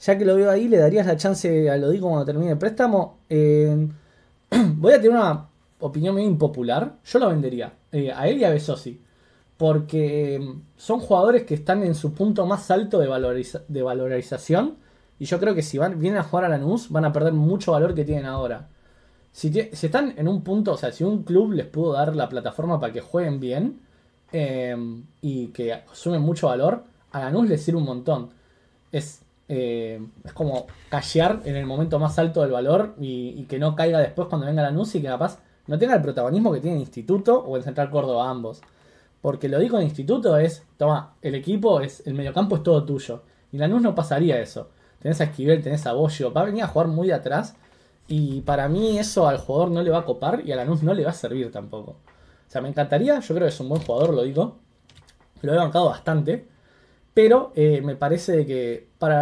ya que lo veo ahí, le darías la chance a lo digo cuando termine el préstamo. Eh, voy a tener una opinión medio impopular. Yo lo vendería eh, a él y a Besosi. Porque eh, son jugadores que están en su punto más alto de, valorización. Y yo creo que si van, vienen a jugar a Lanús, van a perder mucho valor que tienen ahora. Si, están en un punto, o sea, si un club les pudo dar la plataforma para que jueguen bien y que sumen mucho valor, a Lanús les sirve un montón. Es eh, es como callar en el momento más alto del valor y, que no caiga después cuando venga la NUS y que capaz no tenga el protagonismo que tiene Instituto o el Central Córdoba ambos. Porque lo digo en Instituto es, toma, el equipo es, el mediocampo es todo tuyo. Y la NUS no pasaría eso. Tenés a Esquivel, tenés a Boyo, va a venir a jugar muy de atrás. Y para mí eso al jugador no le va a copar y a la NUS no le va a servir tampoco. O sea, me encantaría, yo creo que es un buen jugador, lo digo. Lo he bancado bastante. Pero eh, me parece que para